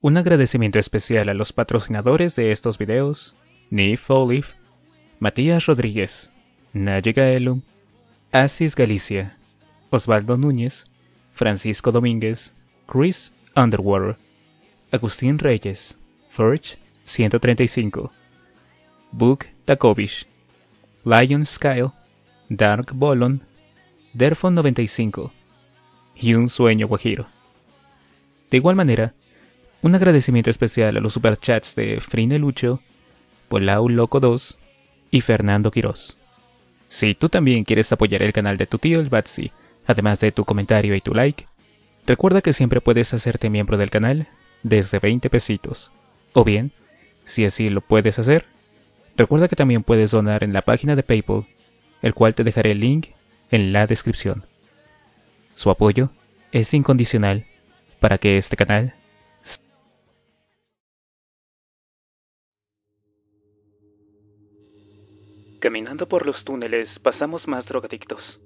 Un agradecimiento especial a los patrocinadores de estos videos, Nif Olive, Matías Rodríguez, Naye Gaelum, Asis Galicia, Osvaldo Núñez, Francisco Domínguez, Chris Underwater, Agustín Reyes, Forge 135, book Takovich, Lion Skyle, Dark Bolon, Derfon 95 y Un Sueño Guajiro. De igual manera, un agradecimiento especial a los superchats de Frine Lucho, Polau Loco 2 y Fernando Quiroz. Si tú también quieres apoyar el canal de tu tío el Batsy, además de tu comentario y tu like, recuerda que siempre puedes hacerte miembro del canal desde 20 pesitos. O bien, si así lo puedes hacer, recuerda que también puedes donar en la página de PayPal, el cual te dejaré el link en la descripción. Su apoyo es incondicional para que este canal Caminando por los túneles pasamos más drogadictos.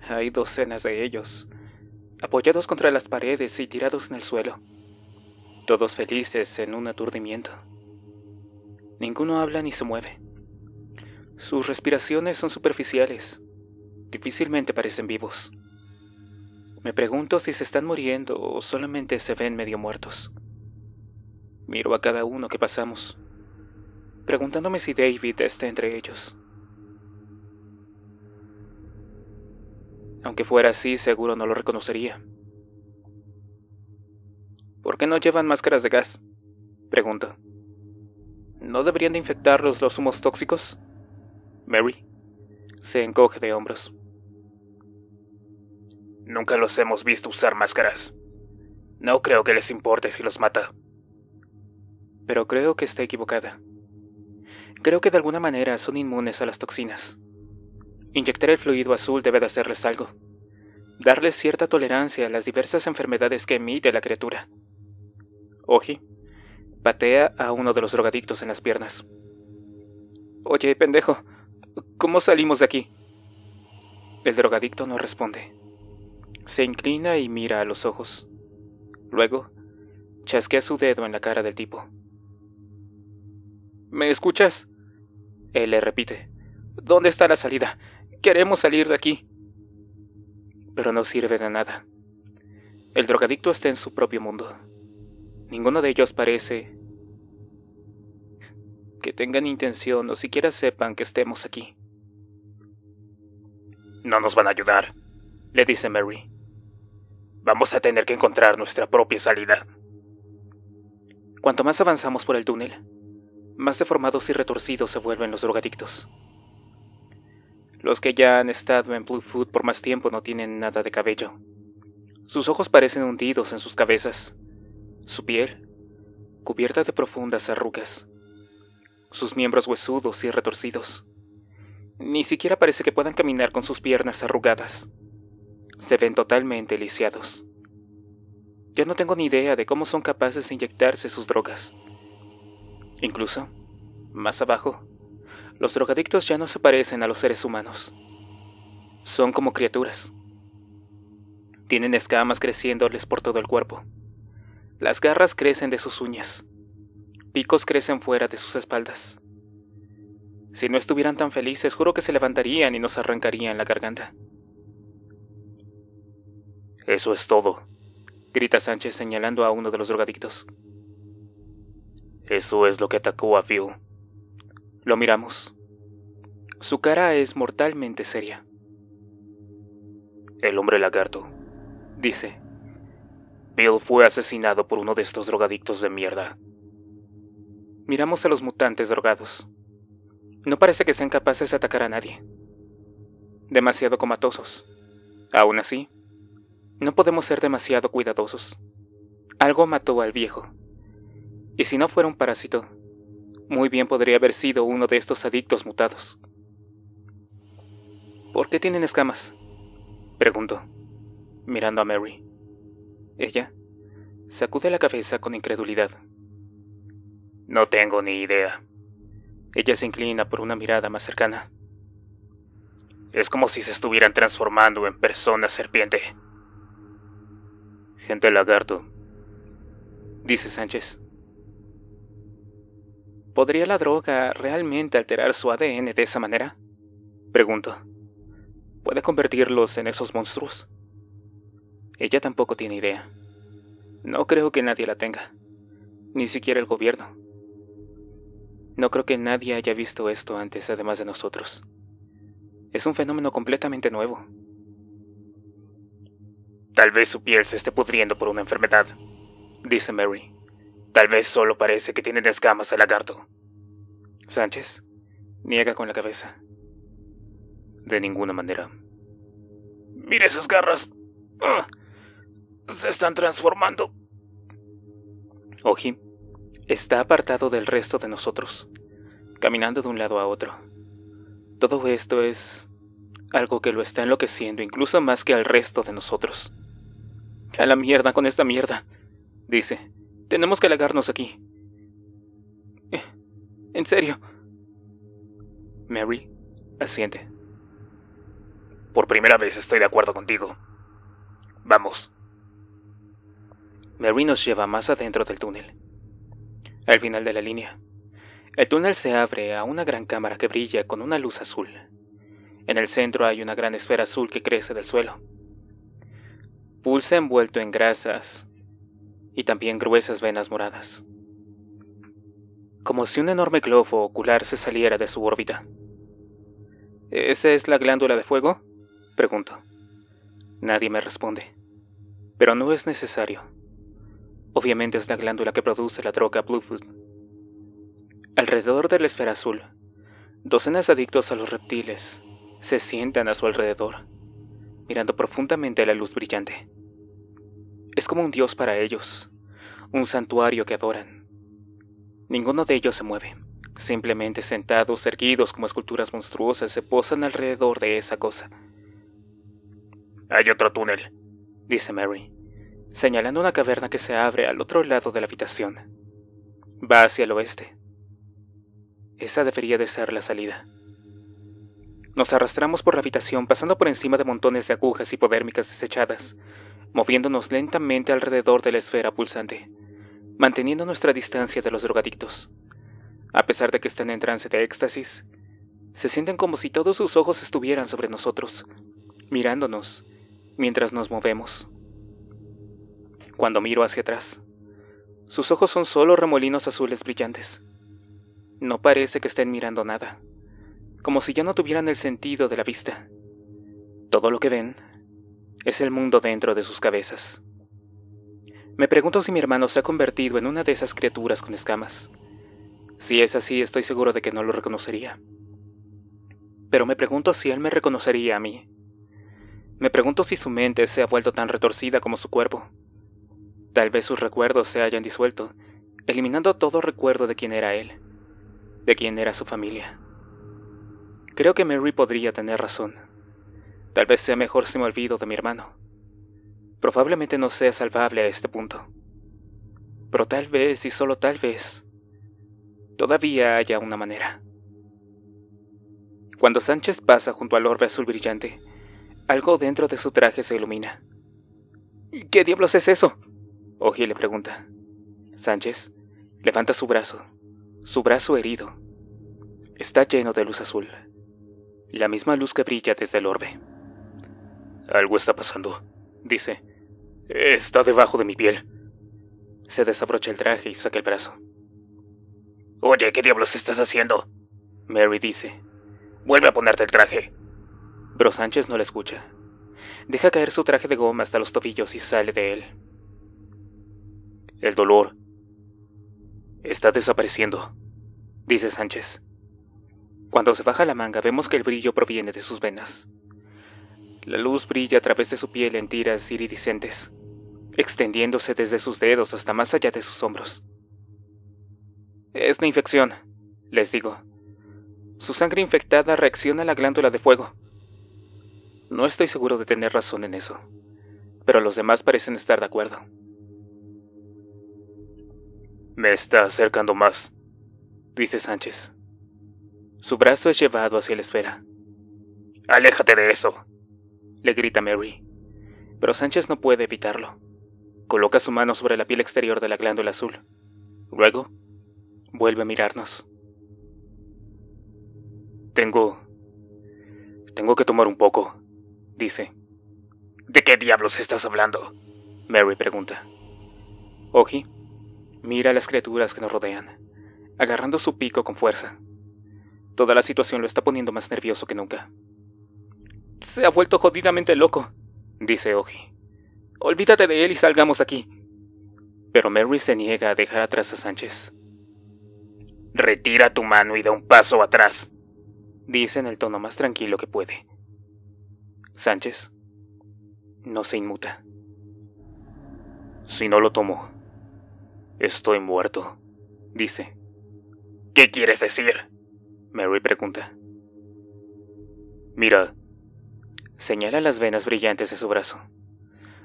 Hay docenas de ellos, apoyados contra las paredes y tirados en el suelo, todos felices en un aturdimiento. Ninguno habla ni se mueve. Sus respiraciones son superficiales. Difícilmente parecen vivos. Me pregunto si se están muriendo o solamente se ven medio muertos. Miro a cada uno que pasamos preguntándome si David está entre ellos. Aunque fuera así, seguro no lo reconocería. ¿Por qué no llevan máscaras de gas? Pregunto. ¿No deberían de infectarlos los humos tóxicos? Mary se encoge de hombros. Nunca los hemos visto usar máscaras. No creo que les importe si los mata. Pero creo que está equivocada creo que de alguna manera son inmunes a las toxinas. Inyectar el fluido azul debe de hacerles algo. Darles cierta tolerancia a las diversas enfermedades que emite la criatura. Oji patea a uno de los drogadictos en las piernas. Oye, pendejo, ¿cómo salimos de aquí? El drogadicto no responde. Se inclina y mira a los ojos. Luego, chasquea su dedo en la cara del tipo. ¿Me escuchas? Él le repite, ¿Dónde está la salida? Queremos salir de aquí. Pero no sirve de nada. El drogadicto está en su propio mundo. Ninguno de ellos parece que tengan intención o siquiera sepan que estemos aquí. No nos van a ayudar, le dice Mary. Vamos a tener que encontrar nuestra propia salida. Cuanto más avanzamos por el túnel, más deformados y retorcidos se vuelven los drogadictos. Los que ya han estado en Blue Food por más tiempo no tienen nada de cabello. Sus ojos parecen hundidos en sus cabezas. Su piel, cubierta de profundas arrugas. Sus miembros huesudos y retorcidos. Ni siquiera parece que puedan caminar con sus piernas arrugadas. Se ven totalmente lisiados. Ya no tengo ni idea de cómo son capaces de inyectarse sus drogas. Incluso, más abajo, los drogadictos ya no se parecen a los seres humanos. Son como criaturas. Tienen escamas creciéndoles por todo el cuerpo. Las garras crecen de sus uñas. Picos crecen fuera de sus espaldas. Si no estuvieran tan felices, juro que se levantarían y nos arrancarían la garganta. Eso es todo, grita Sánchez señalando a uno de los drogadictos. Eso es lo que atacó a Phil. Lo miramos. Su cara es mortalmente seria. El hombre lagarto, dice. Bill fue asesinado por uno de estos drogadictos de mierda. Miramos a los mutantes drogados. No parece que sean capaces de atacar a nadie. Demasiado comatosos. Aún así, no podemos ser demasiado cuidadosos. Algo mató al viejo. Y si no fuera un parásito, muy bien podría haber sido uno de estos adictos mutados. ¿Por qué tienen escamas? Preguntó, mirando a Mary. Ella sacude la cabeza con incredulidad. No tengo ni idea. Ella se inclina por una mirada más cercana. Es como si se estuvieran transformando en persona serpiente. Gente lagarto, dice Sánchez. ¿Podría la droga realmente alterar su ADN de esa manera? Pregunto. ¿Puede convertirlos en esos monstruos? Ella tampoco tiene idea. No creo que nadie la tenga. Ni siquiera el gobierno. No creo que nadie haya visto esto antes, además de nosotros. Es un fenómeno completamente nuevo. Tal vez su piel se esté pudriendo por una enfermedad, dice Mary. Tal vez solo parece que tienen escamas el lagarto. Sánchez niega con la cabeza. De ninguna manera. Mira esas garras. Ah, se están transformando. Oji está apartado del resto de nosotros, caminando de un lado a otro. Todo esto es algo que lo está enloqueciendo incluso más que al resto de nosotros. A la mierda con esta mierda, dice, tenemos que alegarnos aquí. Eh, en serio. Mary asiente. Por primera vez estoy de acuerdo contigo. Vamos. Mary nos lleva más adentro del túnel. Al final de la línea, el túnel se abre a una gran cámara que brilla con una luz azul. En el centro hay una gran esfera azul que crece del suelo. Pulsa envuelto en grasas y también gruesas venas moradas, como si un enorme globo ocular se saliera de su órbita. ¿Esa es la glándula de fuego? Pregunto. Nadie me responde. Pero no es necesario. Obviamente es la glándula que produce la droga Bluefoot. Alrededor de la esfera azul, docenas de adictos a los reptiles se sientan a su alrededor, mirando profundamente la luz brillante. Es como un dios para ellos, un santuario que adoran. Ninguno de ellos se mueve. Simplemente sentados, erguidos como esculturas monstruosas, se posan alrededor de esa cosa. Hay otro túnel, dice Mary, señalando una caverna que se abre al otro lado de la habitación. Va hacia el oeste. Esa debería de ser la salida. Nos arrastramos por la habitación pasando por encima de montones de agujas hipodérmicas desechadas, moviéndonos lentamente alrededor de la esfera pulsante, manteniendo nuestra distancia de los drogadictos. A pesar de que están en trance de éxtasis, se sienten como si todos sus ojos estuvieran sobre nosotros, mirándonos mientras nos movemos. Cuando miro hacia atrás, sus ojos son solo remolinos azules brillantes. No parece que estén mirando nada, como si ya no tuvieran el sentido de la vista. Todo lo que ven es el mundo dentro de sus cabezas. Me pregunto si mi hermano se ha convertido en una de esas criaturas con escamas. Si es así, estoy seguro de que no lo reconocería. Pero me pregunto si él me reconocería a mí. Me pregunto si su mente se ha vuelto tan retorcida como su cuerpo. Tal vez sus recuerdos se hayan disuelto, eliminando todo recuerdo de quién era él, de quién era su familia. Creo que Mary podría tener razón. Tal vez sea mejor si me olvido de mi hermano. Probablemente no sea salvable a este punto. Pero tal vez, y solo tal vez, todavía haya una manera. Cuando Sánchez pasa junto al orbe azul brillante, algo dentro de su traje se ilumina. ¿Qué diablos es eso? Oji le pregunta. Sánchez levanta su brazo, su brazo herido. Está lleno de luz azul, la misma luz que brilla desde el orbe. Algo está pasando, dice. Está debajo de mi piel. Se desabrocha el traje y saca el brazo. Oye, ¿qué diablos estás haciendo? Mary dice. Vuelve a ponerte el traje. Pero Sánchez no la escucha. Deja caer su traje de goma hasta los tobillos y sale de él. El dolor está desapareciendo, dice Sánchez. Cuando se baja la manga vemos que el brillo proviene de sus venas. La luz brilla a través de su piel en tiras iridiscentes, extendiéndose desde sus dedos hasta más allá de sus hombros. Es una infección, les digo. Su sangre infectada reacciona a la glándula de fuego. No estoy seguro de tener razón en eso, pero los demás parecen estar de acuerdo. Me está acercando más, dice Sánchez. Su brazo es llevado hacia la esfera. Aléjate de eso, le grita Mary. Pero Sánchez no puede evitarlo. Coloca su mano sobre la piel exterior de la glándula azul. Luego, vuelve a mirarnos. Tengo... Tengo que tomar un poco, dice. ¿De qué diablos estás hablando? Mary pregunta. Oji mira a las criaturas que nos rodean, agarrando su pico con fuerza. Toda la situación lo está poniendo más nervioso que nunca se ha vuelto jodidamente loco, dice Oji. Olvídate de él y salgamos aquí. Pero Mary se niega a dejar atrás a Sánchez. Retira tu mano y da un paso atrás, dice en el tono más tranquilo que puede. Sánchez no se inmuta. Si no lo tomo, estoy muerto, dice. ¿Qué quieres decir? Mary pregunta. Mira, Señala las venas brillantes de su brazo.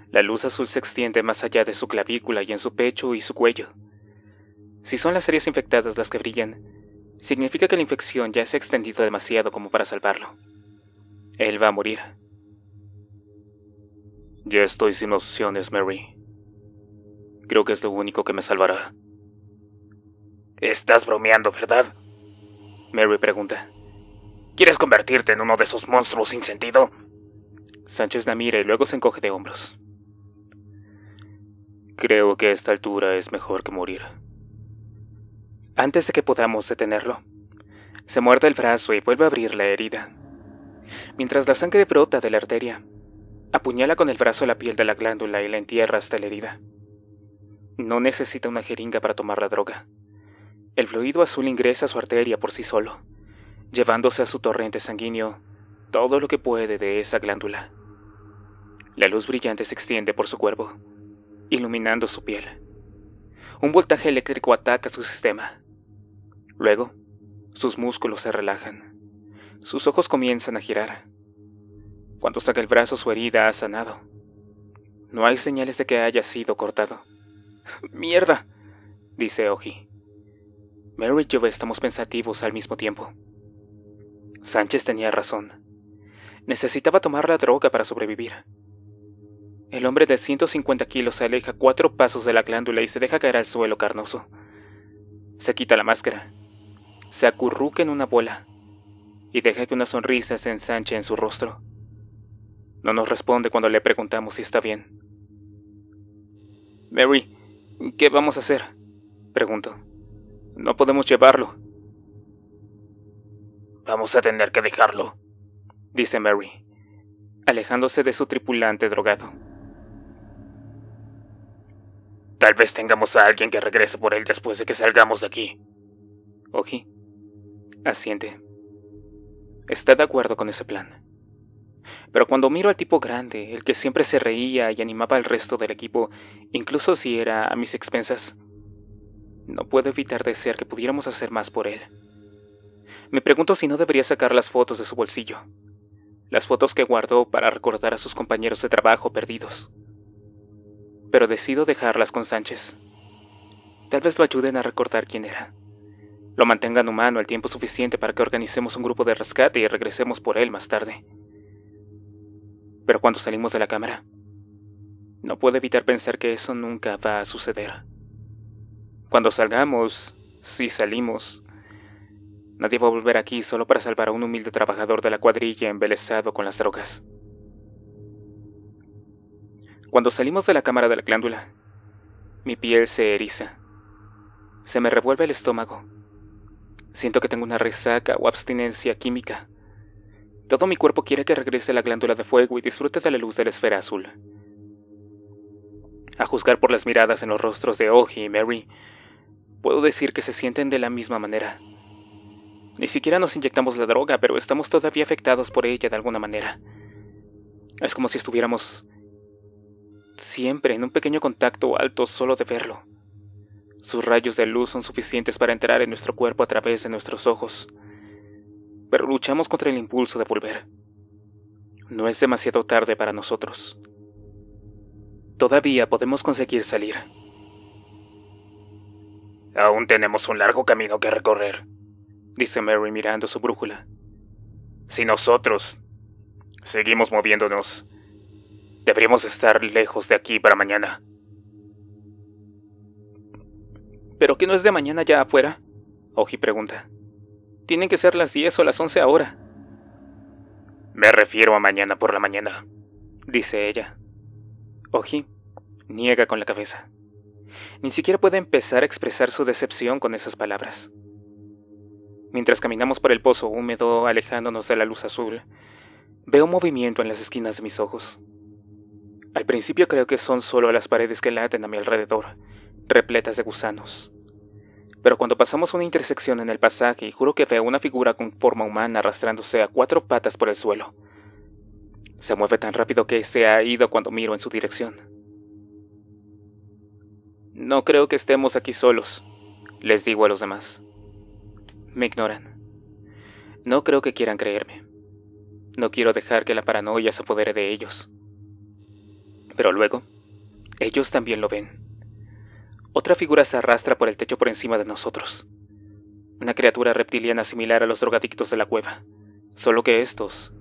La luz azul se extiende más allá de su clavícula y en su pecho y su cuello. Si son las áreas infectadas las que brillan, significa que la infección ya se ha extendido demasiado como para salvarlo. Él va a morir. Ya estoy sin opciones, Mary. Creo que es lo único que me salvará. Estás bromeando, ¿verdad? Mary pregunta. ¿Quieres convertirte en uno de esos monstruos sin sentido? Sánchez la mira y luego se encoge de hombros. Creo que a esta altura es mejor que morir. Antes de que podamos detenerlo, se muerde el brazo y vuelve a abrir la herida. Mientras la sangre brota de la arteria, apuñala con el brazo la piel de la glándula y la entierra hasta la herida. No necesita una jeringa para tomar la droga. El fluido azul ingresa a su arteria por sí solo, llevándose a su torrente sanguíneo todo lo que puede de esa glándula. La luz brillante se extiende por su cuerpo, iluminando su piel. Un voltaje eléctrico ataca su sistema. Luego, sus músculos se relajan. Sus ojos comienzan a girar. Cuando saca el brazo su herida ha sanado. No hay señales de que haya sido cortado. ¡Mierda! dice Oji. Mary y yo estamos pensativos al mismo tiempo. Sánchez tenía razón. Necesitaba tomar la droga para sobrevivir. El hombre de 150 kilos se aleja cuatro pasos de la glándula y se deja caer al suelo carnoso. Se quita la máscara, se acurruca en una bola y deja que una sonrisa se ensanche en su rostro. No nos responde cuando le preguntamos si está bien. Mary, ¿qué vamos a hacer? Pregunto. No podemos llevarlo. Vamos a tener que dejarlo, dice Mary, alejándose de su tripulante drogado. Tal vez tengamos a alguien que regrese por él después de que salgamos de aquí. Oji asiente. Está de acuerdo con ese plan. Pero cuando miro al tipo grande, el que siempre se reía y animaba al resto del equipo, incluso si era a mis expensas, no puedo evitar desear que pudiéramos hacer más por él. Me pregunto si no debería sacar las fotos de su bolsillo, las fotos que guardó para recordar a sus compañeros de trabajo perdidos pero decido dejarlas con Sánchez. Tal vez lo ayuden a recordar quién era. Lo mantengan humano el tiempo suficiente para que organicemos un grupo de rescate y regresemos por él más tarde. Pero cuando salimos de la cámara, no puedo evitar pensar que eso nunca va a suceder. Cuando salgamos, si salimos, nadie va a volver aquí solo para salvar a un humilde trabajador de la cuadrilla embelesado con las drogas. Cuando salimos de la cámara de la glándula, mi piel se eriza. Se me revuelve el estómago. Siento que tengo una resaca o abstinencia química. Todo mi cuerpo quiere que regrese a la glándula de fuego y disfrute de la luz de la esfera azul. A juzgar por las miradas en los rostros de Oji y Mary, puedo decir que se sienten de la misma manera. Ni siquiera nos inyectamos la droga, pero estamos todavía afectados por ella de alguna manera. Es como si estuviéramos siempre en un pequeño contacto alto solo de verlo. Sus rayos de luz son suficientes para entrar en nuestro cuerpo a través de nuestros ojos, pero luchamos contra el impulso de volver. No es demasiado tarde para nosotros. Todavía podemos conseguir salir. Aún tenemos un largo camino que recorrer, dice Mary mirando su brújula. Si nosotros seguimos moviéndonos, Deberíamos estar lejos de aquí para mañana. ¿Pero qué no es de mañana ya afuera? Oji pregunta. Tienen que ser las 10 o las 11 ahora. Me refiero a mañana por la mañana, dice ella. Oji niega con la cabeza. Ni siquiera puede empezar a expresar su decepción con esas palabras. Mientras caminamos por el pozo húmedo, alejándonos de la luz azul, veo movimiento en las esquinas de mis ojos. Al principio creo que son solo las paredes que laten a mi alrededor, repletas de gusanos. Pero cuando pasamos una intersección en el pasaje, juro que veo una figura con forma humana arrastrándose a cuatro patas por el suelo. Se mueve tan rápido que se ha ido cuando miro en su dirección. No creo que estemos aquí solos, les digo a los demás. Me ignoran. No creo que quieran creerme. No quiero dejar que la paranoia se apodere de ellos pero luego ellos también lo ven. Otra figura se arrastra por el techo por encima de nosotros. Una criatura reptiliana similar a los drogadictos de la cueva, solo que estos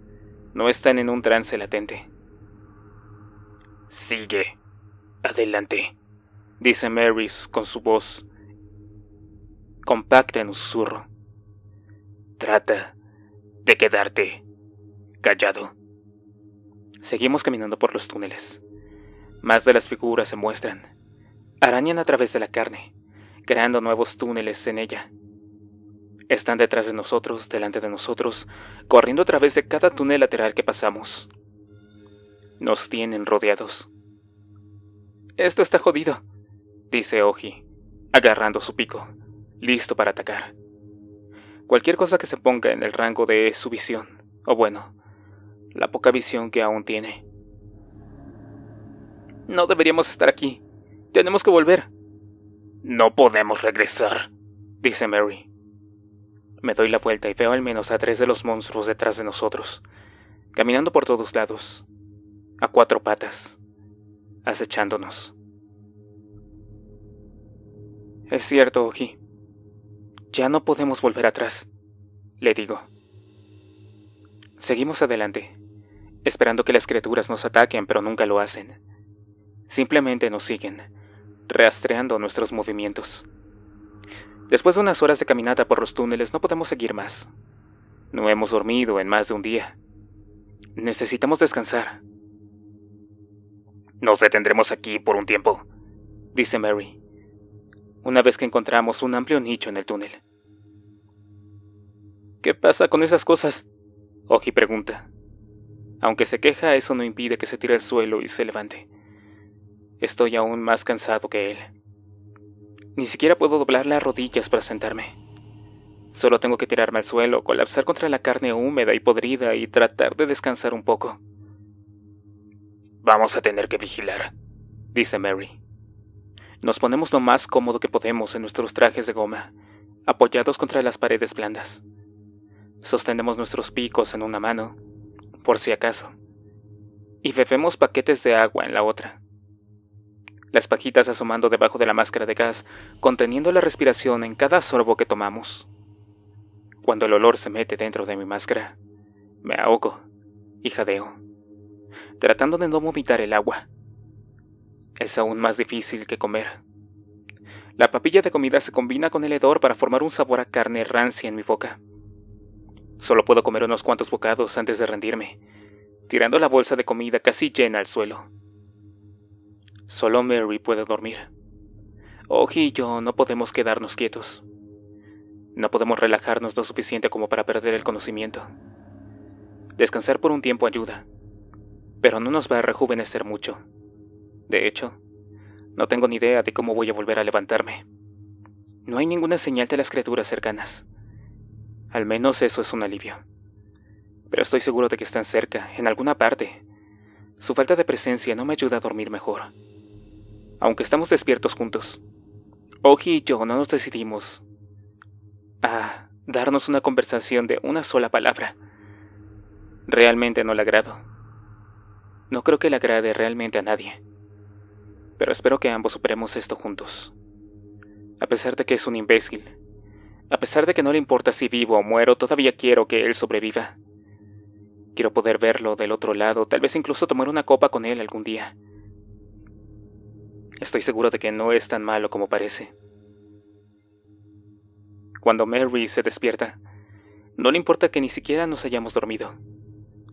no están en un trance latente. Sigue. Adelante. Dice Marys con su voz compacta en un susurro. Trata de quedarte callado. Seguimos caminando por los túneles. Más de las figuras se muestran. Arañan a través de la carne, creando nuevos túneles en ella. Están detrás de nosotros, delante de nosotros, corriendo a través de cada túnel lateral que pasamos. Nos tienen rodeados. Esto está jodido, dice Oji, agarrando su pico, listo para atacar. Cualquier cosa que se ponga en el rango de su visión, o bueno, la poca visión que aún tiene. No deberíamos estar aquí. Tenemos que volver. No podemos regresar, dice Mary. Me doy la vuelta y veo al menos a tres de los monstruos detrás de nosotros, caminando por todos lados, a cuatro patas, acechándonos. Es cierto, Oji. Ya no podemos volver atrás, le digo. Seguimos adelante, esperando que las criaturas nos ataquen, pero nunca lo hacen. Simplemente nos siguen, rastreando nuestros movimientos. Después de unas horas de caminata por los túneles no podemos seguir más. No hemos dormido en más de un día. Necesitamos descansar. Nos detendremos aquí por un tiempo, dice Mary, una vez que encontramos un amplio nicho en el túnel. ¿Qué pasa con esas cosas? Oji pregunta. Aunque se queja, eso no impide que se tire al suelo y se levante. Estoy aún más cansado que él. Ni siquiera puedo doblar las rodillas para sentarme. Solo tengo que tirarme al suelo, colapsar contra la carne húmeda y podrida y tratar de descansar un poco. Vamos a tener que vigilar, dice Mary. Nos ponemos lo más cómodo que podemos en nuestros trajes de goma, apoyados contra las paredes blandas. Sostenemos nuestros picos en una mano, por si acaso, y bebemos paquetes de agua en la otra las pajitas asomando debajo de la máscara de gas, conteniendo la respiración en cada sorbo que tomamos. Cuando el olor se mete dentro de mi máscara, me ahogo y jadeo, tratando de no vomitar el agua. Es aún más difícil que comer. La papilla de comida se combina con el hedor para formar un sabor a carne rancia en mi boca. Solo puedo comer unos cuantos bocados antes de rendirme, tirando la bolsa de comida casi llena al suelo. Solo Mary puede dormir. Oji y yo no podemos quedarnos quietos. No podemos relajarnos lo suficiente como para perder el conocimiento. Descansar por un tiempo ayuda, pero no nos va a rejuvenecer mucho. De hecho, no tengo ni idea de cómo voy a volver a levantarme. No hay ninguna señal de las criaturas cercanas. Al menos eso es un alivio. Pero estoy seguro de que están cerca, en alguna parte. Su falta de presencia no me ayuda a dormir mejor aunque estamos despiertos juntos. Oji y yo no nos decidimos a darnos una conversación de una sola palabra. Realmente no le agrado. No creo que le agrade realmente a nadie. Pero espero que ambos superemos esto juntos. A pesar de que es un imbécil, a pesar de que no le importa si vivo o muero, todavía quiero que él sobreviva. Quiero poder verlo del otro lado, tal vez incluso tomar una copa con él algún día. Estoy seguro de que no es tan malo como parece. Cuando Mary se despierta, no le importa que ni siquiera nos hayamos dormido.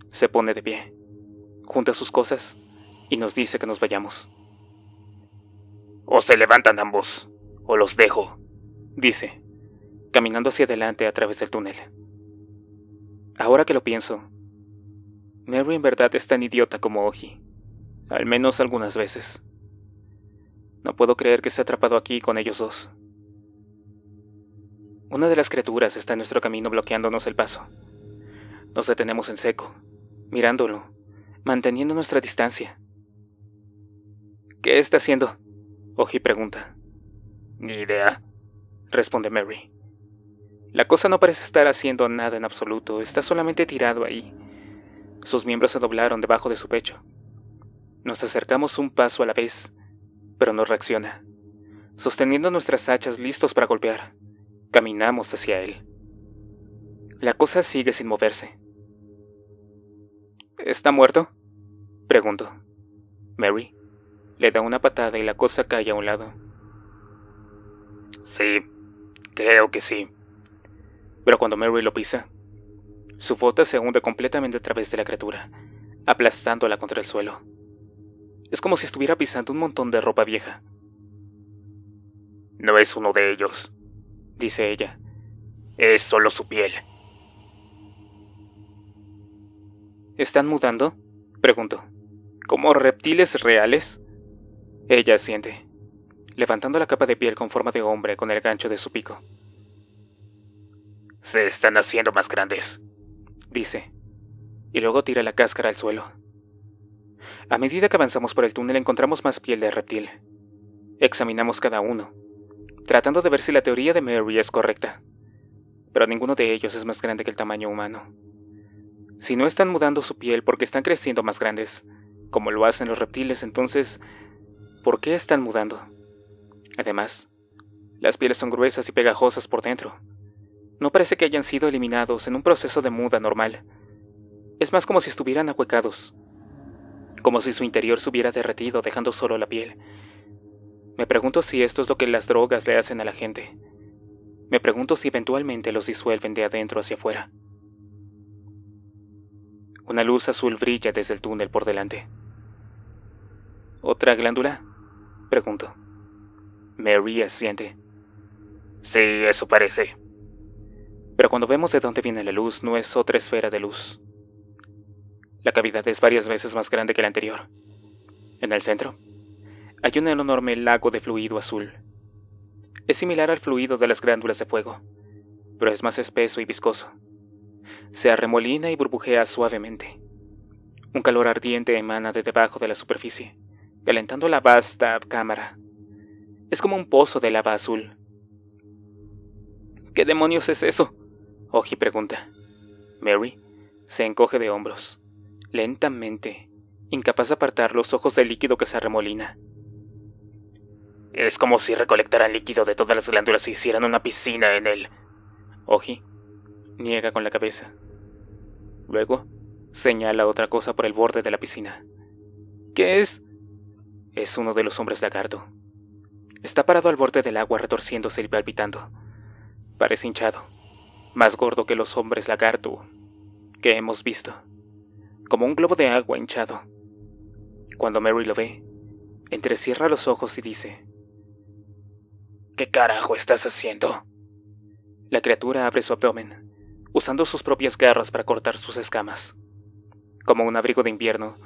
Se pone de pie, junta sus cosas y nos dice que nos vayamos. O se levantan ambos, o los dejo, dice, caminando hacia adelante a través del túnel. Ahora que lo pienso, Mary en verdad es tan idiota como Oji, al menos algunas veces. No puedo creer que esté atrapado aquí con ellos dos. Una de las criaturas está en nuestro camino bloqueándonos el paso. Nos detenemos en seco, mirándolo, manteniendo nuestra distancia. ¿Qué está haciendo? Oji pregunta. Ni idea, responde Mary. La cosa no parece estar haciendo nada en absoluto, está solamente tirado ahí. Sus miembros se doblaron debajo de su pecho. Nos acercamos un paso a la vez, pero no reacciona. Sosteniendo nuestras hachas listos para golpear, caminamos hacia él. La cosa sigue sin moverse. ¿Está muerto? Pregunto. Mary le da una patada y la cosa cae a un lado. Sí, creo que sí. Pero cuando Mary lo pisa, su bota se hunde completamente a través de la criatura, aplastándola contra el suelo. Es como si estuviera pisando un montón de ropa vieja. No es uno de ellos, dice ella. Es solo su piel. ¿Están mudando? Pregunto. ¿Como reptiles reales? Ella asiente, levantando la capa de piel con forma de hombre con el gancho de su pico. Se están haciendo más grandes, dice, y luego tira la cáscara al suelo. A medida que avanzamos por el túnel encontramos más piel de reptil. Examinamos cada uno, tratando de ver si la teoría de Mary es correcta. Pero ninguno de ellos es más grande que el tamaño humano. Si no están mudando su piel porque están creciendo más grandes, como lo hacen los reptiles, entonces, ¿por qué están mudando? Además, las pieles son gruesas y pegajosas por dentro. No parece que hayan sido eliminados en un proceso de muda normal. Es más como si estuvieran ahuecados, como si su interior se hubiera derretido dejando solo la piel. Me pregunto si esto es lo que las drogas le hacen a la gente. Me pregunto si eventualmente los disuelven de adentro hacia afuera. Una luz azul brilla desde el túnel por delante. ¿Otra glándula? Pregunto. Mary asiente. Sí, eso parece. Pero cuando vemos de dónde viene la luz, no es otra esfera de luz. La cavidad es varias veces más grande que la anterior. En el centro, hay un enorme lago de fluido azul. Es similar al fluido de las glándulas de fuego, pero es más espeso y viscoso. Se arremolina y burbujea suavemente. Un calor ardiente emana de debajo de la superficie, calentando la vasta cámara. Es como un pozo de lava azul. ¿Qué demonios es eso? Oji pregunta. Mary se encoge de hombros lentamente, incapaz de apartar los ojos del líquido que se arremolina. Es como si recolectaran líquido de todas las glándulas e hicieran una piscina en él. Oji niega con la cabeza. Luego, señala otra cosa por el borde de la piscina. ¿Qué es? Es uno de los hombres lagarto. Está parado al borde del agua retorciéndose y palpitando. Parece hinchado, más gordo que los hombres lagarto que hemos visto como un globo de agua hinchado. Cuando Mary lo ve, entrecierra los ojos y dice, ¿Qué carajo estás haciendo? La criatura abre su abdomen, usando sus propias garras para cortar sus escamas. Como un abrigo de invierno,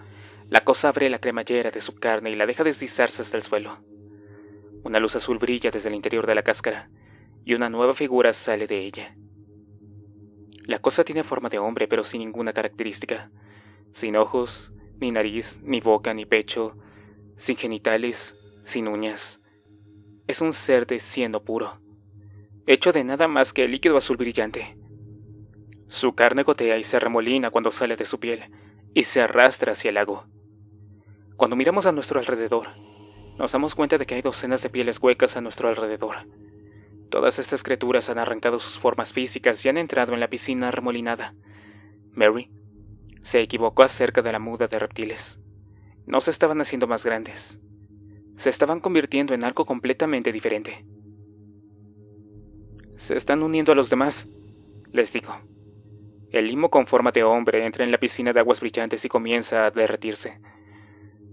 la cosa abre la cremallera de su carne y la deja deslizarse hasta el suelo. Una luz azul brilla desde el interior de la cáscara y una nueva figura sale de ella. La cosa tiene forma de hombre pero sin ninguna característica, sin ojos, ni nariz, ni boca, ni pecho, sin genitales, sin uñas. Es un ser de cieno puro, hecho de nada más que el líquido azul brillante. Su carne gotea y se remolina cuando sale de su piel y se arrastra hacia el lago. Cuando miramos a nuestro alrededor, nos damos cuenta de que hay docenas de pieles huecas a nuestro alrededor. Todas estas criaturas han arrancado sus formas físicas y han entrado en la piscina remolinada. Mary se equivocó acerca de la muda de reptiles. No se estaban haciendo más grandes. Se estaban convirtiendo en algo completamente diferente. Se están uniendo a los demás, les digo. El limo con forma de hombre entra en la piscina de aguas brillantes y comienza a derretirse.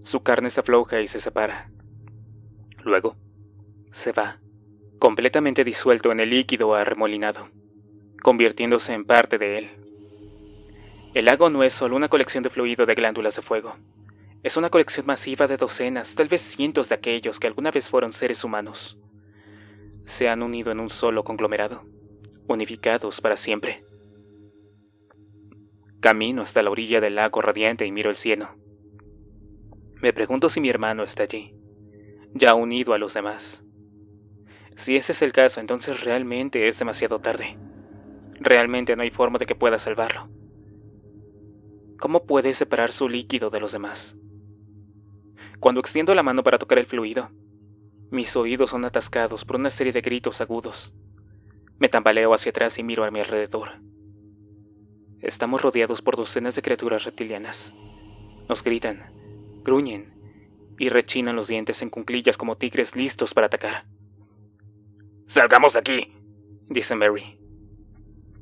Su carne se afloja y se separa. Luego, se va, completamente disuelto en el líquido arremolinado, convirtiéndose en parte de él. El lago no es solo una colección de fluido de glándulas de fuego. Es una colección masiva de docenas, tal vez cientos de aquellos que alguna vez fueron seres humanos. Se han unido en un solo conglomerado, unificados para siempre. Camino hasta la orilla del lago radiante y miro el cielo. Me pregunto si mi hermano está allí, ya unido a los demás. Si ese es el caso, entonces realmente es demasiado tarde. Realmente no hay forma de que pueda salvarlo. ¿Cómo puede separar su líquido de los demás? Cuando extiendo la mano para tocar el fluido, mis oídos son atascados por una serie de gritos agudos. Me tambaleo hacia atrás y miro a mi alrededor. Estamos rodeados por docenas de criaturas reptilianas. Nos gritan, gruñen y rechinan los dientes en cunclillas como tigres listos para atacar. Salgamos de aquí, dice Mary.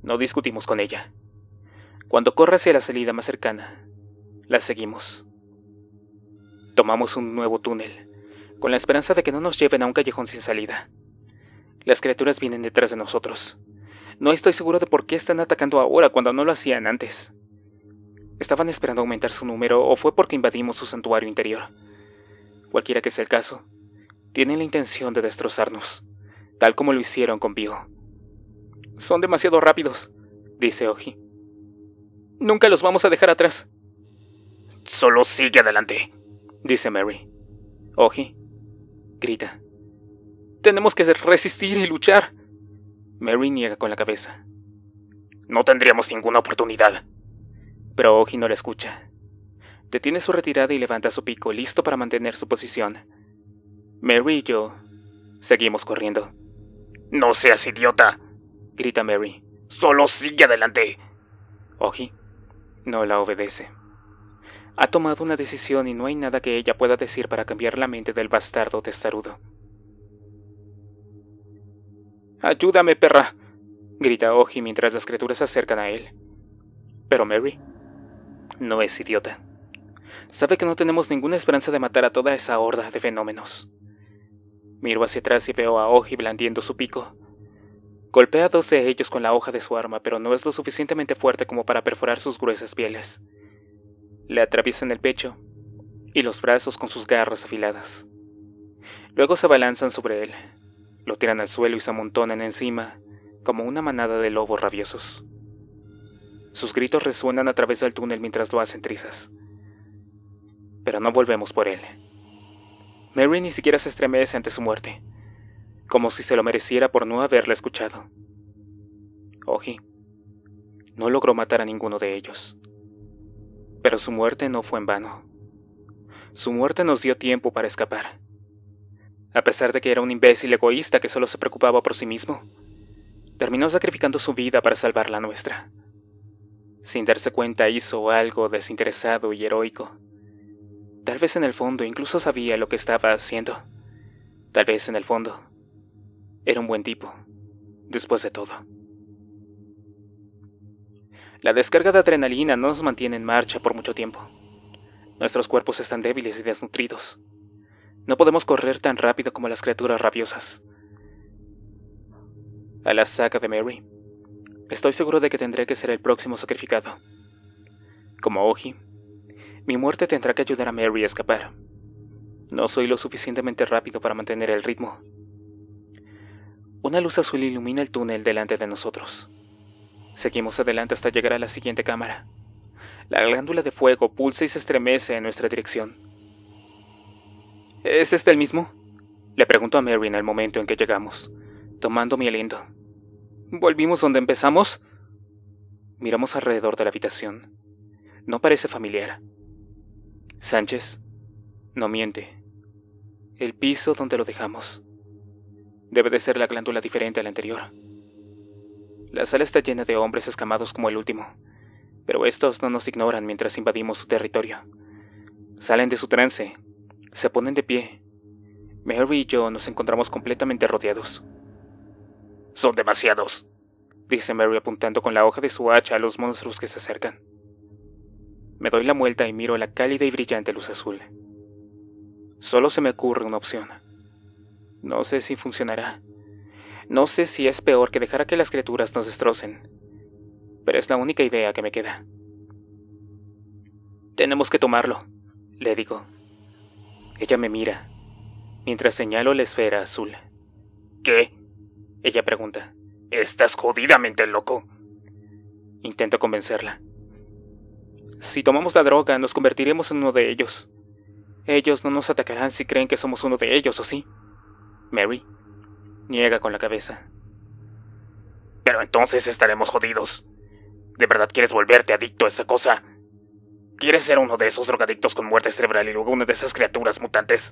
No discutimos con ella. Cuando corre hacia la salida más cercana, la seguimos. Tomamos un nuevo túnel, con la esperanza de que no nos lleven a un callejón sin salida. Las criaturas vienen detrás de nosotros. No estoy seguro de por qué están atacando ahora cuando no lo hacían antes. Estaban esperando aumentar su número o fue porque invadimos su santuario interior. Cualquiera que sea el caso, tienen la intención de destrozarnos, tal como lo hicieron con Son demasiado rápidos, dice Oji. Nunca los vamos a dejar atrás. Solo sigue adelante, dice Mary. Oji grita. Tenemos que resistir y luchar. Mary niega con la cabeza. No tendríamos ninguna oportunidad. Pero Oji no la escucha. Detiene su retirada y levanta su pico, listo para mantener su posición. Mary y yo seguimos corriendo. No seas idiota, grita Mary. Solo sigue adelante. Oji no la obedece. Ha tomado una decisión y no hay nada que ella pueda decir para cambiar la mente del bastardo testarudo. ¡Ayúdame, perra! grita Oji mientras las criaturas se acercan a él. Pero Mary no es idiota. Sabe que no tenemos ninguna esperanza de matar a toda esa horda de fenómenos. Miro hacia atrás y veo a Oji blandiendo su pico. Golpea a dos de ellos con la hoja de su arma, pero no es lo suficientemente fuerte como para perforar sus gruesas pieles. Le atraviesan el pecho y los brazos con sus garras afiladas. Luego se abalanzan sobre él, lo tiran al suelo y se amontonan encima, como una manada de lobos rabiosos. Sus gritos resuenan a través del túnel mientras lo hacen trizas. Pero no volvemos por él. Mary ni siquiera se estremece ante su muerte como si se lo mereciera por no haberla escuchado. Oji no logró matar a ninguno de ellos. Pero su muerte no fue en vano. Su muerte nos dio tiempo para escapar. A pesar de que era un imbécil egoísta que solo se preocupaba por sí mismo, terminó sacrificando su vida para salvar la nuestra. Sin darse cuenta hizo algo desinteresado y heroico. Tal vez en el fondo incluso sabía lo que estaba haciendo. Tal vez en el fondo era un buen tipo, después de todo. La descarga de adrenalina no nos mantiene en marcha por mucho tiempo. Nuestros cuerpos están débiles y desnutridos. No podemos correr tan rápido como las criaturas rabiosas. A la saga de Mary, estoy seguro de que tendré que ser el próximo sacrificado. Como Oji, mi muerte tendrá que ayudar a Mary a escapar. No soy lo suficientemente rápido para mantener el ritmo, una luz azul ilumina el túnel delante de nosotros. Seguimos adelante hasta llegar a la siguiente cámara. La glándula de fuego pulsa y se estremece en nuestra dirección. ¿Es este el mismo? Le pregunto a Mary en el momento en que llegamos, tomando mi aliento. ¿Volvimos donde empezamos? Miramos alrededor de la habitación. No parece familiar. Sánchez no miente. El piso donde lo dejamos. Debe de ser la glándula diferente a la anterior. La sala está llena de hombres escamados como el último, pero estos no nos ignoran mientras invadimos su territorio. Salen de su trance, se ponen de pie. Mary y yo nos encontramos completamente rodeados. Son demasiados, dice Mary apuntando con la hoja de su hacha a los monstruos que se acercan. Me doy la vuelta y miro la cálida y brillante luz azul. Solo se me ocurre una opción. No sé si funcionará. No sé si es peor que dejar a que las criaturas nos destrocen. Pero es la única idea que me queda. Tenemos que tomarlo, le digo. Ella me mira, mientras señalo la esfera azul. ¿Qué? Ella pregunta. Estás jodidamente loco. Intento convencerla. Si tomamos la droga, nos convertiremos en uno de ellos. Ellos no nos atacarán si creen que somos uno de ellos, ¿o sí? Mary niega con la cabeza. Pero entonces estaremos jodidos. ¿De verdad quieres volverte adicto a esa cosa? ¿Quieres ser uno de esos drogadictos con muerte cerebral y luego una de esas criaturas mutantes?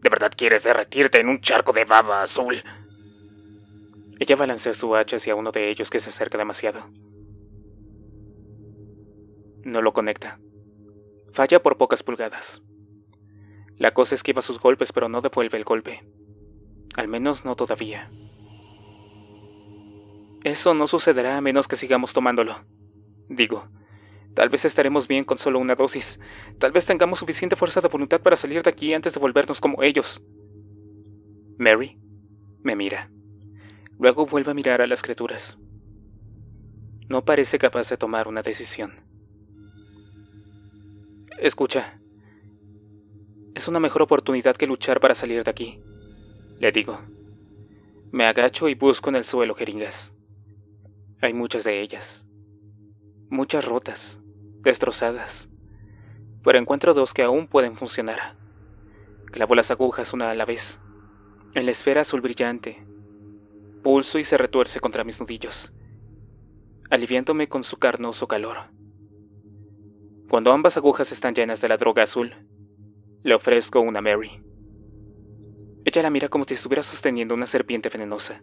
¿De verdad quieres derretirte en un charco de baba azul? Ella balancea su hacha hacia uno de ellos que se acerca demasiado. No lo conecta. Falla por pocas pulgadas. La cosa esquiva sus golpes pero no devuelve el golpe. Al menos no todavía. Eso no sucederá a menos que sigamos tomándolo. Digo, tal vez estaremos bien con solo una dosis. Tal vez tengamos suficiente fuerza de voluntad para salir de aquí antes de volvernos como ellos. Mary me mira. Luego vuelve a mirar a las criaturas. No parece capaz de tomar una decisión. Escucha. Es una mejor oportunidad que luchar para salir de aquí le digo. Me agacho y busco en el suelo jeringas. Hay muchas de ellas. Muchas rotas, destrozadas. Pero encuentro dos que aún pueden funcionar. Clavo las agujas una a la vez, en la esfera azul brillante. Pulso y se retuerce contra mis nudillos, aliviándome con su carnoso calor. Cuando ambas agujas están llenas de la droga azul, le ofrezco una Mary. Ella la mira como si estuviera sosteniendo una serpiente venenosa,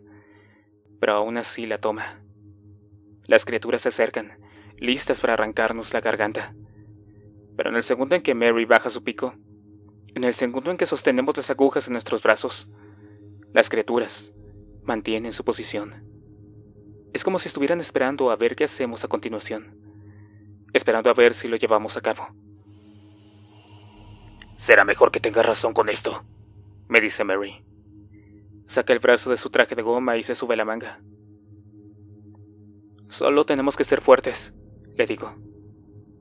pero aún así la toma. Las criaturas se acercan, listas para arrancarnos la garganta. Pero en el segundo en que Mary baja su pico, en el segundo en que sostenemos las agujas en nuestros brazos, las criaturas mantienen su posición. Es como si estuvieran esperando a ver qué hacemos a continuación, esperando a ver si lo llevamos a cabo. Será mejor que tengas razón con esto, me dice Mary. Saca el brazo de su traje de goma y se sube la manga. Solo tenemos que ser fuertes, le digo.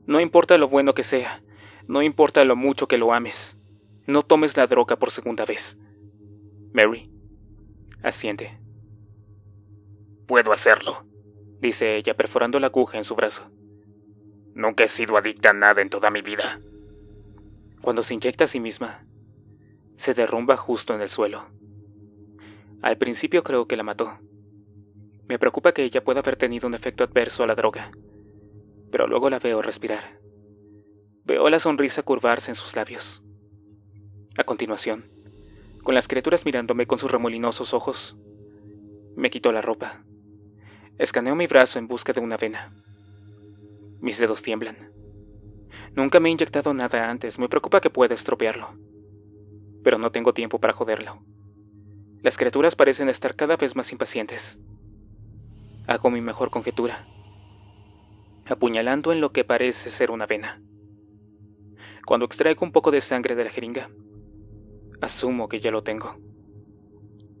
No importa lo bueno que sea, no importa lo mucho que lo ames, no tomes la droga por segunda vez. Mary, asiente. Puedo hacerlo, dice ella perforando la aguja en su brazo. Nunca he sido adicta a nada en toda mi vida. Cuando se inyecta a sí misma, se derrumba justo en el suelo. Al principio creo que la mató. Me preocupa que ella pueda haber tenido un efecto adverso a la droga, pero luego la veo respirar. Veo la sonrisa curvarse en sus labios. A continuación, con las criaturas mirándome con sus remolinosos ojos, me quitó la ropa. Escaneó mi brazo en busca de una vena. Mis dedos tiemblan. Nunca me he inyectado nada antes, me preocupa que pueda estropearlo pero no tengo tiempo para joderlo. Las criaturas parecen estar cada vez más impacientes. Hago mi mejor conjetura, apuñalando en lo que parece ser una vena. Cuando extraigo un poco de sangre de la jeringa, asumo que ya lo tengo.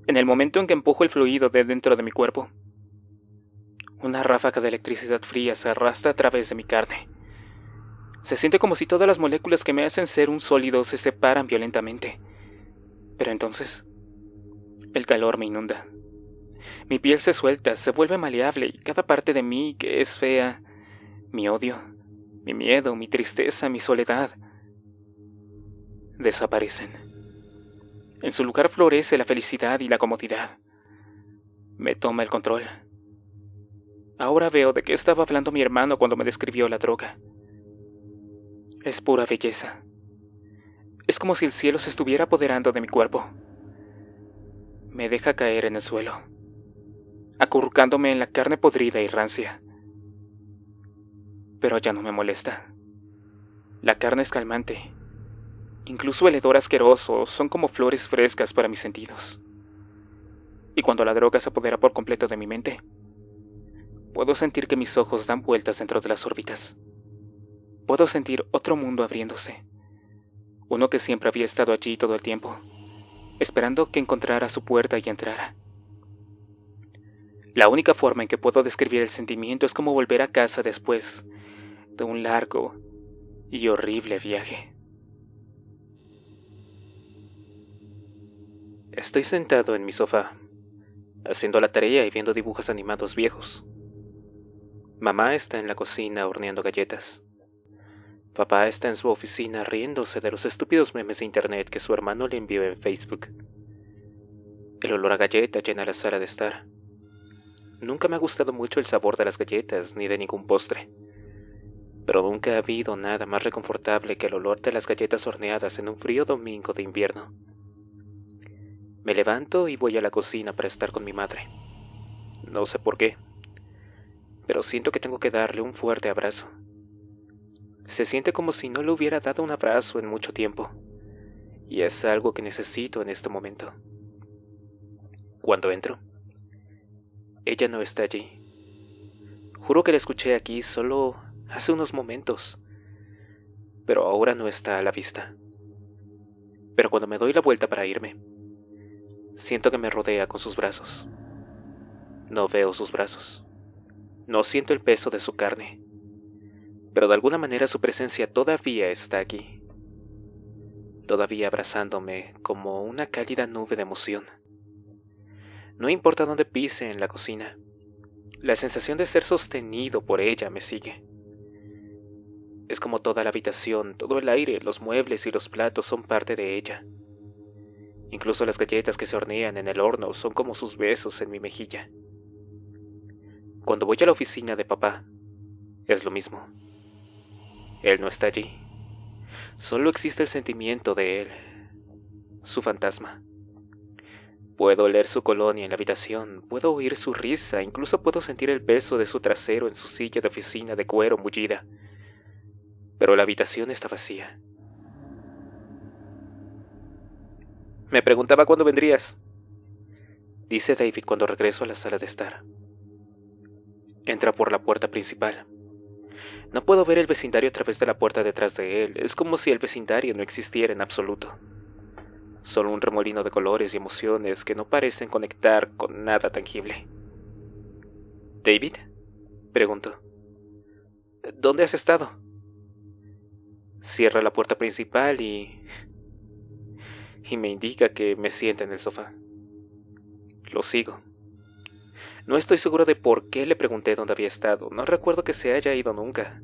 En el momento en que empujo el fluido de dentro de mi cuerpo, una ráfaga de electricidad fría se arrastra a través de mi carne. Se siente como si todas las moléculas que me hacen ser un sólido se separan violentamente, pero entonces, el calor me inunda. Mi piel se suelta, se vuelve maleable y cada parte de mí que es fea, mi odio, mi miedo, mi tristeza, mi soledad, desaparecen. En su lugar florece la felicidad y la comodidad. Me toma el control. Ahora veo de qué estaba hablando mi hermano cuando me describió la droga. Es pura belleza. Es como si el cielo se estuviera apoderando de mi cuerpo. Me deja caer en el suelo, acurrucándome en la carne podrida y rancia. Pero ya no me molesta. La carne es calmante. Incluso el hedor asqueroso son como flores frescas para mis sentidos. Y cuando la droga se apodera por completo de mi mente, puedo sentir que mis ojos dan vueltas dentro de las órbitas. Puedo sentir otro mundo abriéndose uno que siempre había estado allí todo el tiempo, esperando que encontrara su puerta y entrara. La única forma en que puedo describir el sentimiento es como volver a casa después de un largo y horrible viaje. Estoy sentado en mi sofá, haciendo la tarea y viendo dibujos animados viejos. Mamá está en la cocina horneando galletas. Papá está en su oficina riéndose de los estúpidos memes de internet que su hermano le envió en Facebook. El olor a galleta llena la sala de estar. Nunca me ha gustado mucho el sabor de las galletas ni de ningún postre, pero nunca ha habido nada más reconfortable que el olor de las galletas horneadas en un frío domingo de invierno. Me levanto y voy a la cocina para estar con mi madre. No sé por qué, pero siento que tengo que darle un fuerte abrazo. Se siente como si no le hubiera dado un abrazo en mucho tiempo. Y es algo que necesito en este momento. Cuando entro, ella no está allí. Juro que la escuché aquí solo hace unos momentos, pero ahora no está a la vista. Pero cuando me doy la vuelta para irme, siento que me rodea con sus brazos. No veo sus brazos. No siento el peso de su carne pero de alguna manera su presencia todavía está aquí, todavía abrazándome como una cálida nube de emoción. No importa dónde pise en la cocina, la sensación de ser sostenido por ella me sigue. Es como toda la habitación, todo el aire, los muebles y los platos son parte de ella. Incluso las galletas que se hornean en el horno son como sus besos en mi mejilla. Cuando voy a la oficina de papá, es lo mismo. Él no está allí. Solo existe el sentimiento de él, su fantasma. Puedo oler su colonia en la habitación, puedo oír su risa, incluso puedo sentir el peso de su trasero en su silla de oficina de cuero mullida. Pero la habitación está vacía. Me preguntaba cuándo vendrías, dice David cuando regreso a la sala de estar. Entra por la puerta principal. No puedo ver el vecindario a través de la puerta detrás de él, es como si el vecindario no existiera en absoluto. Solo un remolino de colores y emociones que no parecen conectar con nada tangible. ¿David? preguntó. ¿Dónde has estado? Cierra la puerta principal y... y me indica que me siente en el sofá. Lo sigo. No estoy seguro de por qué le pregunté dónde había estado, no recuerdo que se haya ido nunca.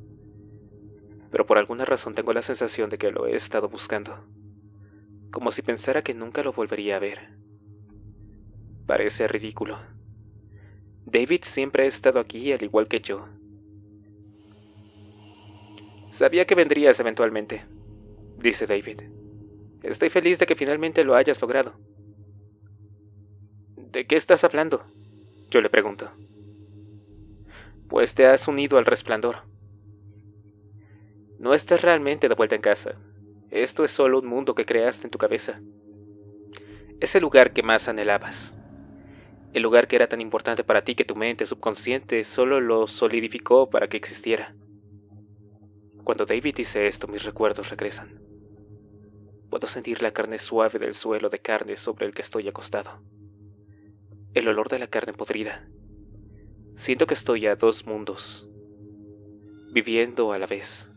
Pero por alguna razón tengo la sensación de que lo he estado buscando, como si pensara que nunca lo volvería a ver. Parece ridículo. David siempre ha estado aquí al igual que yo. Sabía que vendrías eventualmente, dice David. Estoy feliz de que finalmente lo hayas logrado. ¿De qué estás hablando? Yo le pregunto. Pues te has unido al resplandor. No estás realmente de vuelta en casa. Esto es solo un mundo que creaste en tu cabeza. Es el lugar que más anhelabas. El lugar que era tan importante para ti que tu mente subconsciente solo lo solidificó para que existiera. Cuando David dice esto, mis recuerdos regresan. Puedo sentir la carne suave del suelo de carne sobre el que estoy acostado el olor de la carne podrida. Siento que estoy a dos mundos, viviendo a la vez.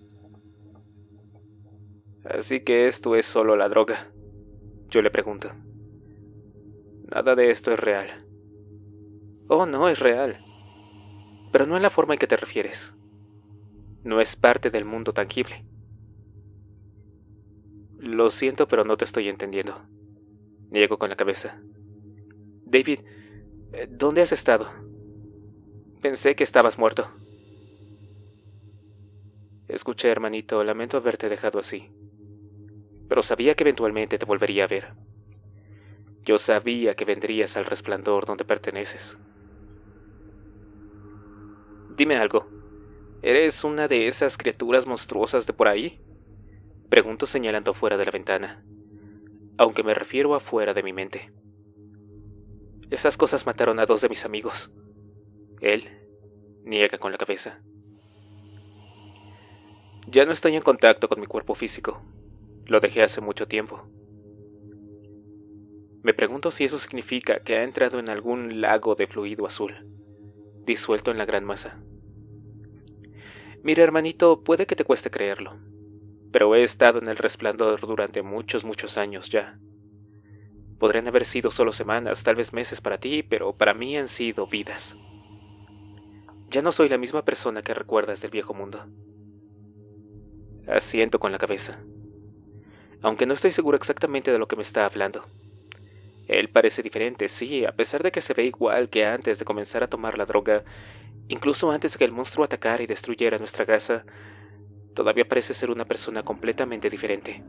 Así que esto es solo la droga, yo le pregunto. Nada de esto es real. Oh, no, es real. Pero no en la forma en que te refieres. No es parte del mundo tangible. Lo siento, pero no te estoy entendiendo. Niego con la cabeza. David, eh, ¿Dónde has estado? Pensé que estabas muerto. Escuché, hermanito, lamento haberte dejado así. Pero sabía que eventualmente te volvería a ver. Yo sabía que vendrías al resplandor donde perteneces. Dime algo. ¿Eres una de esas criaturas monstruosas de por ahí? Pregunto señalando fuera de la ventana, aunque me refiero a fuera de mi mente. Esas cosas mataron a dos de mis amigos. Él niega con la cabeza. Ya no estoy en contacto con mi cuerpo físico. Lo dejé hace mucho tiempo. Me pregunto si eso significa que ha entrado en algún lago de fluido azul, disuelto en la gran masa. Mira, hermanito, puede que te cueste creerlo, pero he estado en el resplandor durante muchos, muchos años ya. Podrían haber sido solo semanas, tal vez meses para ti, pero para mí han sido vidas. Ya no soy la misma persona que recuerdas del viejo mundo. Asiento con la cabeza. Aunque no estoy seguro exactamente de lo que me está hablando. Él parece diferente, sí, a pesar de que se ve igual que antes de comenzar a tomar la droga, incluso antes de que el monstruo atacara y destruyera nuestra casa, todavía parece ser una persona completamente diferente.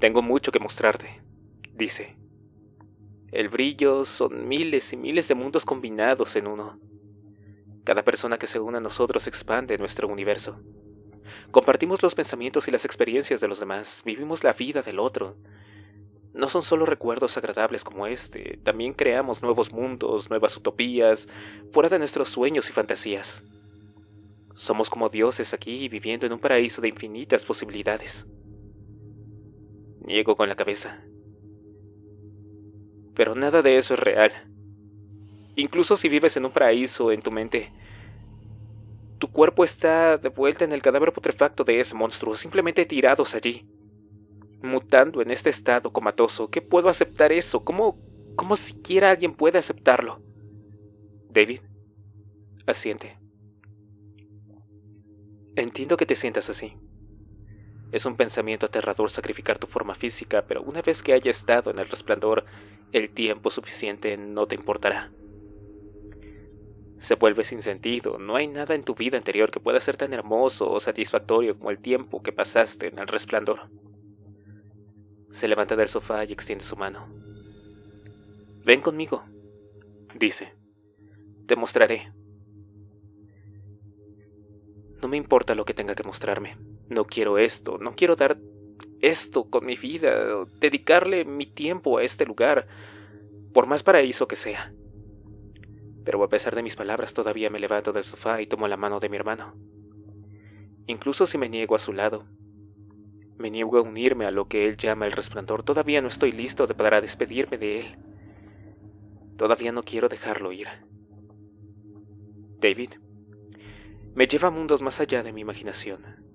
Tengo mucho que mostrarte, dice. El brillo son miles y miles de mundos combinados en uno. Cada persona que se une a nosotros expande nuestro universo. Compartimos los pensamientos y las experiencias de los demás, vivimos la vida del otro. No son solo recuerdos agradables como este, también creamos nuevos mundos, nuevas utopías, fuera de nuestros sueños y fantasías. Somos como dioses aquí viviendo en un paraíso de infinitas posibilidades niego con la cabeza. Pero nada de eso es real. Incluso si vives en un paraíso en tu mente, tu cuerpo está de vuelta en el cadáver putrefacto de ese monstruo, simplemente tirados allí, mutando en este estado comatoso. ¿Qué puedo aceptar eso? ¿Cómo, cómo siquiera alguien puede aceptarlo? David, asiente. Entiendo que te sientas así. Es un pensamiento aterrador sacrificar tu forma física, pero una vez que haya estado en el resplandor, el tiempo suficiente no te importará. Se vuelve sin sentido, no hay nada en tu vida anterior que pueda ser tan hermoso o satisfactorio como el tiempo que pasaste en el resplandor. Se levanta del sofá y extiende su mano. Ven conmigo, dice. Te mostraré. No me importa lo que tenga que mostrarme. No quiero esto, no quiero dar esto con mi vida, dedicarle mi tiempo a este lugar, por más paraíso que sea. Pero a pesar de mis palabras todavía me levanto del sofá y tomo la mano de mi hermano. Incluso si me niego a su lado, me niego a unirme a lo que él llama el resplandor, todavía no estoy listo de, para despedirme de él. Todavía no quiero dejarlo ir. David, me lleva a mundos más allá de mi imaginación.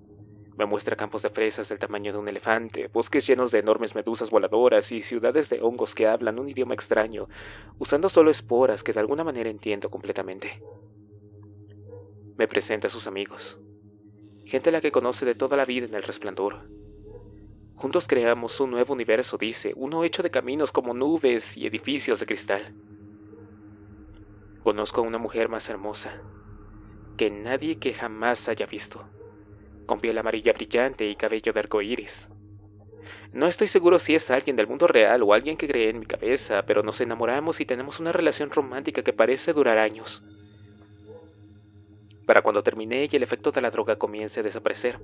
Me muestra campos de fresas del tamaño de un elefante, bosques llenos de enormes medusas voladoras y ciudades de hongos que hablan un idioma extraño, usando solo esporas que de alguna manera entiendo completamente. Me presenta a sus amigos, gente a la que conoce de toda la vida en el resplandor. Juntos creamos un nuevo universo, dice, uno hecho de caminos como nubes y edificios de cristal. Conozco a una mujer más hermosa que nadie que jamás haya visto con piel amarilla brillante y cabello de arco iris. No estoy seguro si es alguien del mundo real o alguien que cree en mi cabeza, pero nos enamoramos y tenemos una relación romántica que parece durar años. Para cuando terminé y el efecto de la droga comience a desaparecer,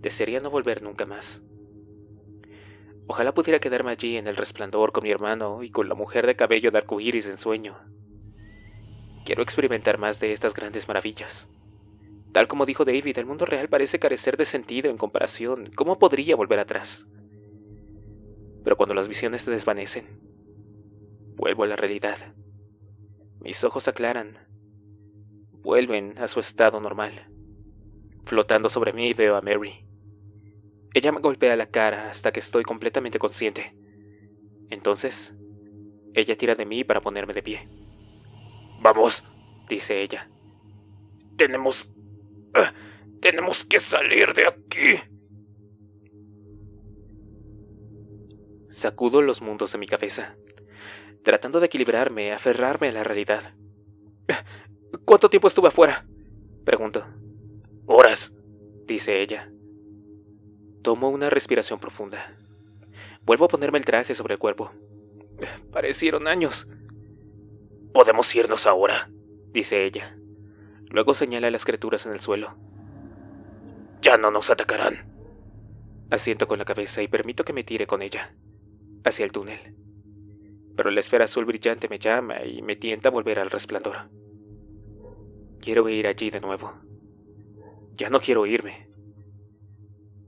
desearía no volver nunca más. Ojalá pudiera quedarme allí en el resplandor con mi hermano y con la mujer de cabello de arco iris en sueño. Quiero experimentar más de estas grandes maravillas. Tal como dijo David, el mundo real parece carecer de sentido en comparación. ¿Cómo podría volver atrás? Pero cuando las visiones se desvanecen, vuelvo a la realidad. Mis ojos aclaran. Vuelven a su estado normal. Flotando sobre mí veo a Mary. Ella me golpea la cara hasta que estoy completamente consciente. Entonces, ella tira de mí para ponerme de pie. Vamos, dice ella. Tenemos tenemos que salir de aquí. Sacudo los mundos de mi cabeza, tratando de equilibrarme, aferrarme a la realidad. ¿Cuánto tiempo estuve afuera? Pregunto. Horas, dice ella. Tomo una respiración profunda. Vuelvo a ponerme el traje sobre el cuerpo. Parecieron años. Podemos irnos ahora, dice ella. Luego señala a las criaturas en el suelo. Ya no nos atacarán. Asiento con la cabeza y permito que me tire con ella, hacia el túnel. Pero la esfera azul brillante me llama y me tienta a volver al resplandor. Quiero ir allí de nuevo. Ya no quiero irme.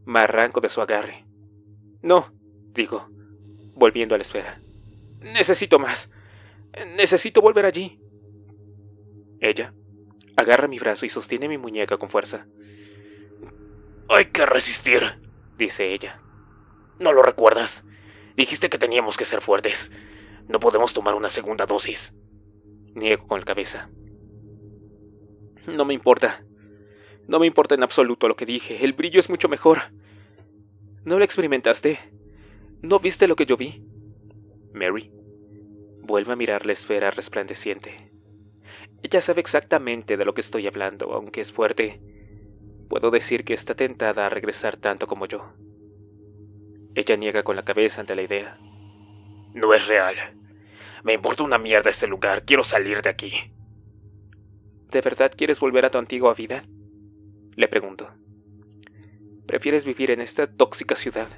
Me arranco de su agarre. No, digo, volviendo a la esfera. Necesito más. Necesito volver allí. Ella Agarra mi brazo y sostiene mi muñeca con fuerza. Hay que resistir, dice ella. ¿No lo recuerdas? Dijiste que teníamos que ser fuertes. No podemos tomar una segunda dosis. Niego con la cabeza. No me importa. No me importa en absoluto lo que dije. El brillo es mucho mejor. ¿No lo experimentaste? ¿No viste lo que yo vi? Mary vuelve a mirar la esfera resplandeciente. Ella sabe exactamente de lo que estoy hablando, aunque es fuerte. Puedo decir que está tentada a regresar tanto como yo. Ella niega con la cabeza ante la idea. No es real. Me importa una mierda este lugar. Quiero salir de aquí. ¿De verdad quieres volver a tu antigua vida? Le pregunto. ¿Prefieres vivir en esta tóxica ciudad?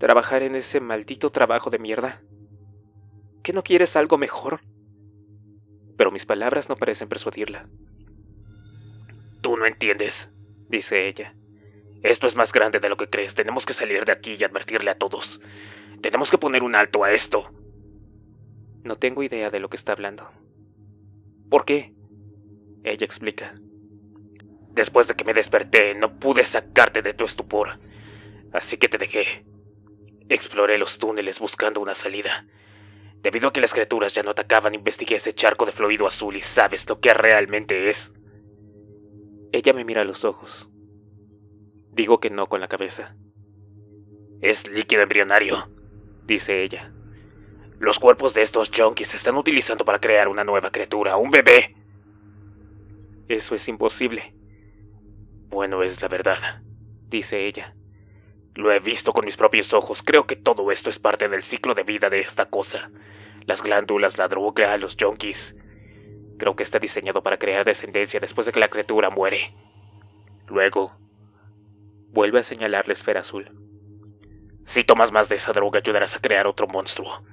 ¿Trabajar en ese maldito trabajo de mierda? ¿Que no quieres algo mejor? pero mis palabras no parecen persuadirla. Tú no entiendes, dice ella. Esto es más grande de lo que crees. Tenemos que salir de aquí y advertirle a todos. Tenemos que poner un alto a esto. No tengo idea de lo que está hablando. ¿Por qué? Ella explica. Después de que me desperté, no pude sacarte de tu estupor. Así que te dejé. Exploré los túneles buscando una salida. Debido a que las criaturas ya no atacaban, investigué ese charco de fluido azul y sabes lo que realmente es. Ella me mira a los ojos. Digo que no con la cabeza. Es líquido embrionario, dice ella. Los cuerpos de estos junkies se están utilizando para crear una nueva criatura, un bebé. Eso es imposible. Bueno, es la verdad, dice ella. Lo he visto con mis propios ojos. Creo que todo esto es parte del ciclo de vida de esta cosa. Las glándulas, la droga, los junkies. Creo que está diseñado para crear descendencia después de que la criatura muere. Luego, vuelve a señalar la esfera azul. Si tomas más de esa droga ayudarás a crear otro monstruo.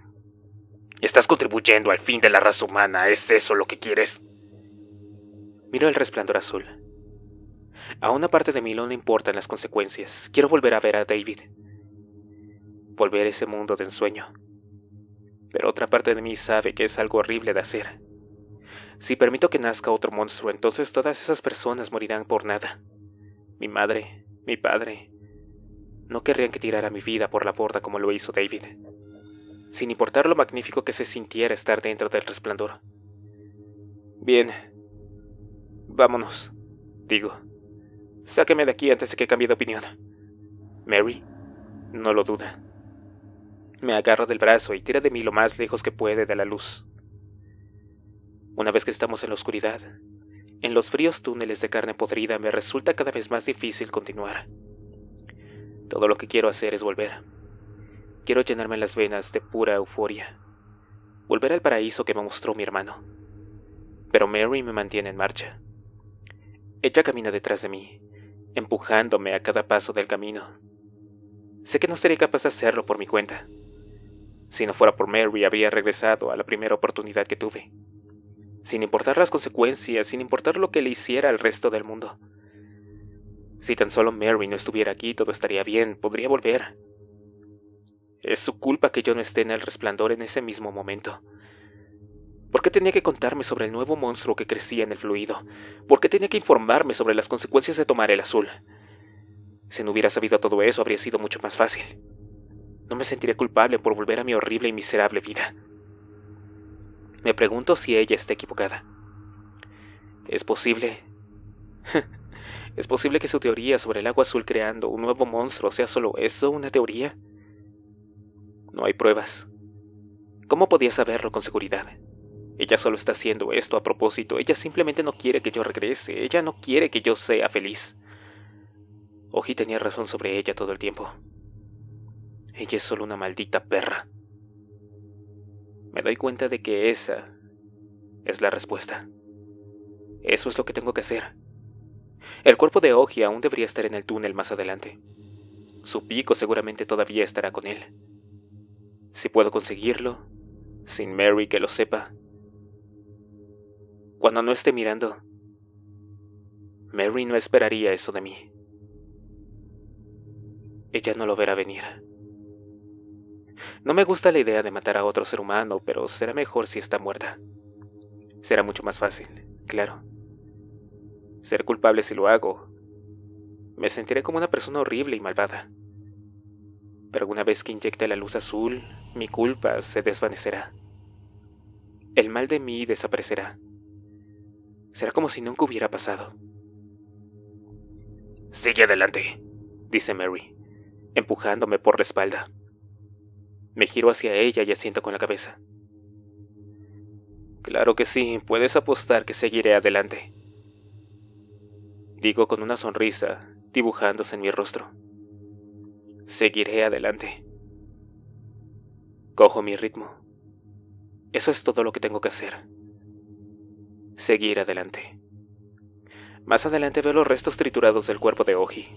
Estás contribuyendo al fin de la raza humana, ¿es eso lo que quieres? Miró el resplandor azul. A una parte de mí no le importan las consecuencias. Quiero volver a ver a David. Volver a ese mundo de ensueño. Pero otra parte de mí sabe que es algo horrible de hacer. Si permito que nazca otro monstruo, entonces todas esas personas morirán por nada. Mi madre, mi padre. No querrían que tirara mi vida por la borda como lo hizo David. Sin importar lo magnífico que se sintiera estar dentro del resplandor. Bien. Vámonos, digo. Sáqueme de aquí antes de que cambie de opinión. Mary, no lo duda. Me agarra del brazo y tira de mí lo más lejos que puede de la luz. Una vez que estamos en la oscuridad, en los fríos túneles de carne podrida me resulta cada vez más difícil continuar. Todo lo que quiero hacer es volver. Quiero llenarme las venas de pura euforia. Volver al paraíso que me mostró mi hermano. Pero Mary me mantiene en marcha. Ella camina detrás de mí, empujándome a cada paso del camino. Sé que no sería capaz de hacerlo por mi cuenta. Si no fuera por Mary, habría regresado a la primera oportunidad que tuve. Sin importar las consecuencias, sin importar lo que le hiciera al resto del mundo. Si tan solo Mary no estuviera aquí, todo estaría bien, podría volver. Es su culpa que yo no esté en el resplandor en ese mismo momento, ¿Por qué tenía que contarme sobre el nuevo monstruo que crecía en el fluido? ¿Por qué tenía que informarme sobre las consecuencias de tomar el azul? Si no hubiera sabido todo eso, habría sido mucho más fácil. No me sentiría culpable por volver a mi horrible y miserable vida. Me pregunto si ella está equivocada. Es posible. es posible que su teoría sobre el agua azul creando un nuevo monstruo sea solo eso, una teoría. No hay pruebas. ¿Cómo podía saberlo con seguridad? Ella solo está haciendo esto a propósito, ella simplemente no quiere que yo regrese, ella no quiere que yo sea feliz. Oji tenía razón sobre ella todo el tiempo. Ella es solo una maldita perra. Me doy cuenta de que esa es la respuesta. Eso es lo que tengo que hacer. El cuerpo de Oji aún debería estar en el túnel más adelante. Su pico seguramente todavía estará con él. Si puedo conseguirlo, sin Mary que lo sepa, cuando no esté mirando. Mary no esperaría eso de mí. Ella no lo verá venir. No me gusta la idea de matar a otro ser humano, pero será mejor si está muerta. Será mucho más fácil, claro. Ser culpable si lo hago. Me sentiré como una persona horrible y malvada. Pero una vez que inyecte la luz azul, mi culpa se desvanecerá. El mal de mí desaparecerá. Será como si nunca hubiera pasado. Sigue adelante, dice Mary, empujándome por la espalda. Me giro hacia ella y asiento con la cabeza. Claro que sí, puedes apostar que seguiré adelante. Digo con una sonrisa, dibujándose en mi rostro. Seguiré adelante. Cojo mi ritmo. Eso es todo lo que tengo que hacer seguir adelante. Más adelante veo los restos triturados del cuerpo de Oji.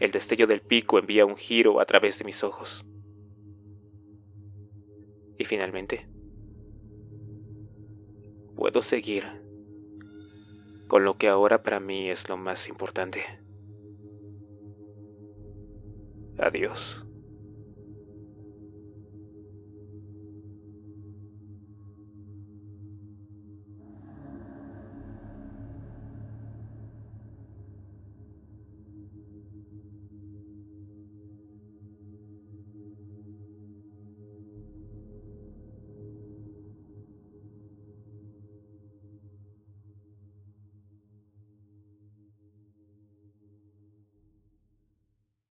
El destello del pico envía un giro a través de mis ojos. Y finalmente, puedo seguir con lo que ahora para mí es lo más importante. Adiós.